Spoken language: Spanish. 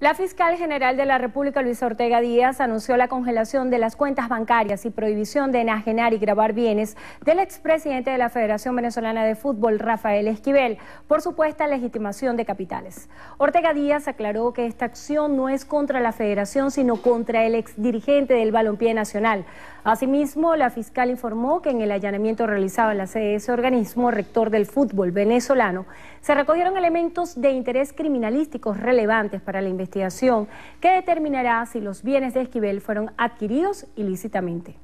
La fiscal general de la República, Luis Ortega Díaz, anunció la congelación de las cuentas bancarias y prohibición de enajenar y grabar bienes del expresidente de la Federación Venezolana de Fútbol, Rafael Esquivel, por supuesta legitimación de capitales. Ortega Díaz aclaró que esta acción no es contra la Federación, sino contra el exdirigente del Balompié Nacional. Asimismo, la fiscal informó que en el allanamiento realizado en la sede de ese organismo rector del fútbol venezolano, se recogieron elementos de interés criminalísticos relevantes para la investigación investigación que determinará si los bienes de Esquivel fueron adquiridos ilícitamente.